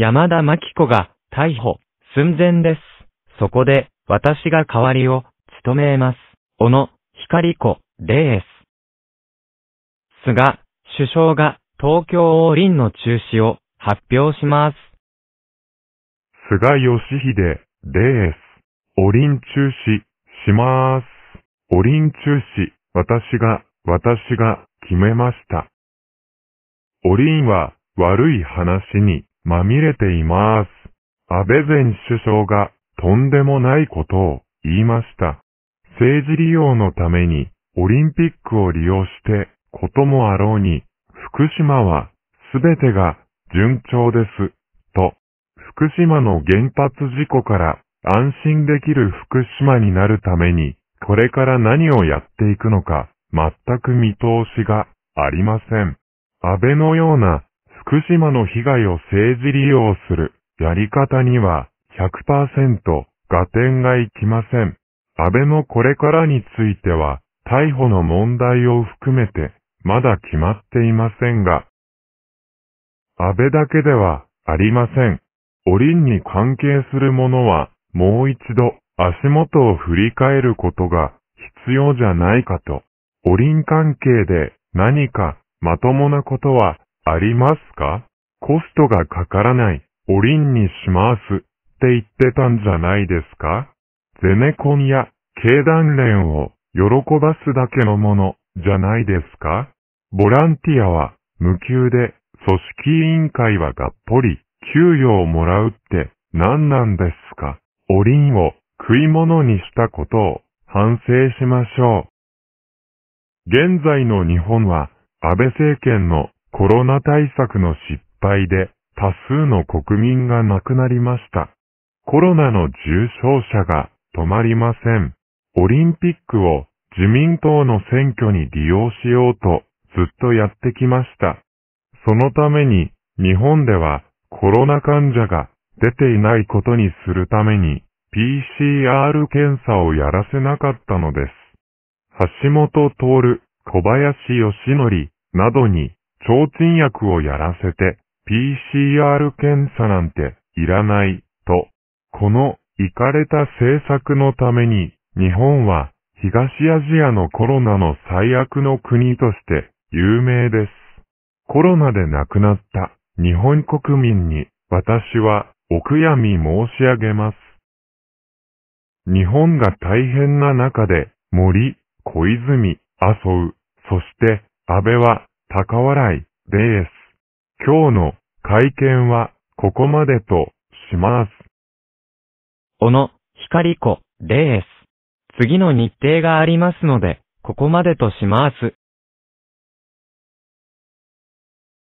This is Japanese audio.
山田真紀子が逮捕寸前です。そこで、私が代わりを務めます。小野光子です。菅首相が東京王林の中止を発表します。菅義偉です。王林中止します。王林中止、私が、私が決めました。王林は悪い話にまみれています。安倍前首相がとんでもないことを言いました。政治利用のためにオリンピックを利用してこともあろうに、福島はすべてが順調です。と、福島の原発事故から安心できる福島になるために、これから何をやっていくのか、全く見通しがありません。安倍のような福島の被害を政治利用するやり方には100%合点がいきません。安倍のこれからについては逮捕の問題を含めてまだ決まっていませんが、安倍だけではありません。おりんに関係するものはもう一度足元を振り返ることが必要じゃないかと。おりん関係で何かまともなことはありますかコストがかからない、おりんにしますって言ってたんじゃないですかゼネコンや経団連を喜ばすだけのものじゃないですかボランティアは無給で組織委員会はがっぽり給与をもらうって何なんですかおりんを食い物にしたことを反省しましょう。現在の日本は安倍政権のコロナ対策の失敗で多数の国民が亡くなりました。コロナの重症者が止まりません。オリンピックを自民党の選挙に利用しようとずっとやってきました。そのために日本ではコロナ患者が出ていないことにするために PCR 検査をやらせなかったのです。橋本徹、小林義則などに超賃薬をやらせて PCR 検査なんていらないと、このいかれた政策のために日本は東アジアのコロナの最悪の国として有名です。コロナで亡くなった日本国民に私はお悔やみ申し上げます。日本が大変な中で森、小泉、麻生、そして安倍は高笑いです。今日の会見はここまでとします。小野光子です。次の日程がありますので、ここまでとします。